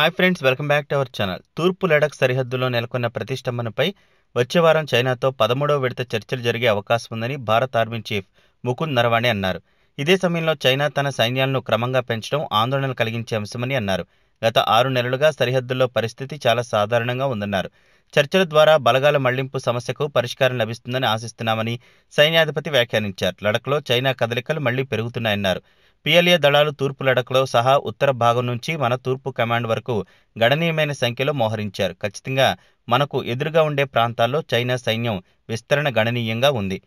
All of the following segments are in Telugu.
hi friends welcome back to our channel తూర్పు లడక్ సరిహద్దులో నెలకొన్న ప్రతిష్టంభనపై వచ్చే వారం చైనాతో పదమూడవ విడత చర్చలు జరిగే అవకాశం ఉందని భారత్ ఆర్మీ చీఫ్ ముకుంద్ నరవాణే అన్నారు ఇదే సమయంలో చైనా తన సైన్యాలను క్రమంగా పెంచడం ఆందోళన కలిగించే అంశమని అన్నారు గత ఆరు నెలలుగా సరిహద్దుల్లో పరిస్థితి చాలా సాధారణంగా ఉందన్నారు చర్చల ద్వారా బలగాల మళ్లింపు సమస్యకు పరిష్కారం లభిస్తుందని ఆశిస్తున్నామని సైన్యాధిపతి వ్యాఖ్యానించారు లడక్లో చైనా కదలికలు మళ్లీ పెరుగుతున్నాయన్నారు పిఎల్ఏ దళాలు తూర్పు లడఖ్లో సహా ఉత్తర భాగం నుంచి మన తూర్పు కమాండ్ వరకు గణనీయమైన సంఖ్యలో మోహరించారు ఖచ్చితంగా మనకు ఎదురుగా ఉండే ప్రాంతాల్లో చైనా సైన్యం విస్తరణ గణనీయంగా ఉంది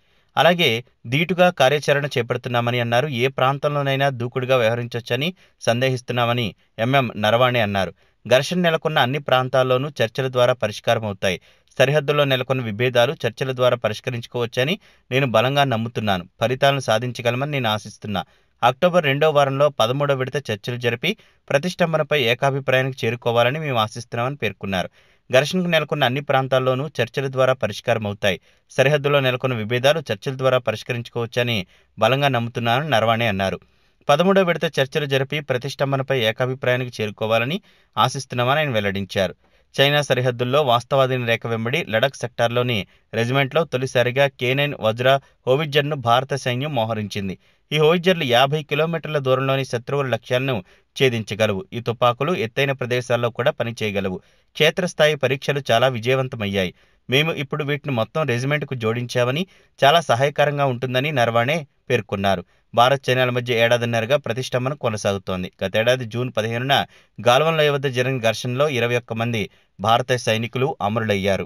అలాగే ధీటుగా కార్యాచరణ చేపడుతున్నామని అన్నారు ఏ ప్రాంతంలోనైనా దూకుడుగా వ్యవహరించవచ్చని సందేహిస్తున్నామని ఎంఎం నరవాణి అన్నారు ఘర్షణ నెలకొన్న అన్ని ప్రాంతాల్లోనూ చర్చల ద్వారా పరిష్కారం అవుతాయి సరిహద్దుల్లో నెలకొన్న విభేదాలు చర్చల ద్వారా పరిష్కరించుకోవచ్చని నేను బలంగా నమ్ముతున్నాను ఫలితాలను సాధించగలమని నేను ఆశిస్తున్నా అక్టోబర్ రెండో వారంలో పదమూడో విడత చర్చలు జరిపి ప్రతిష్టంభనపై ఏకాభిప్రాయానికి చేరుకోవాలని మేము ఆశిస్తున్నామని పేర్కొన్నారు ఘర్షణకు నెలకొన్న అన్ని ప్రాంతాల్లోనూ చర్చల ద్వారా పరిష్కారం అవుతాయి సరిహద్దులో నెలకొన్న విభేదాలు చర్చల ద్వారా పరిష్కరించుకోవచ్చని బలంగా నమ్ముతున్నానని నరవాణే అన్నారు పదమూడో విడత చర్చలు జరిపి ప్రతిష్టంభనపై ఏకాభిప్రాయానికి చేరుకోవాలని ఆశిస్తున్నామని ఆయన వెల్లడించారు చైనా సరిహద్దుల్లో వాస్తవాధీన రేఖ వెంబడి లడక్ సెక్టార్లోని రెజిమెంట్లో తొలిసారిగా కేనైన్ వజ్రా హోవిట్జర్ను భారత సైన్యం మోహరించింది ఈ హోయిజర్లు యాభై కిలోమీటర్ల దూరంలోని శత్రువుల లక్ష్యాలను ఛేదించగలవు ఈ తుపాకులు ఎత్తైన ప్రదేశాల్లో కూడా పనిచేయగలవు క్షేత్రస్థాయి పరీక్షలు చాలా విజయవంతమయ్యాయి మేము ఇప్పుడు వీటిని మొత్తం రెజిమెంట్కు జోడించామని చాలా సహాయకరంగా ఉంటుందని నర్వాణే పేర్కొన్నారు భారత్ చైనాల మధ్య ఏడాదిన్నరగా ప్రతిష్టంభన కొనసాగుతోంది గతేడాది జూన్ పదిహేనున గాల్వన్ వద్ద జరిగిన ఘర్షణలో ఇరవై ఒక్క మంది భారత సైనికులు అమరులయ్యారు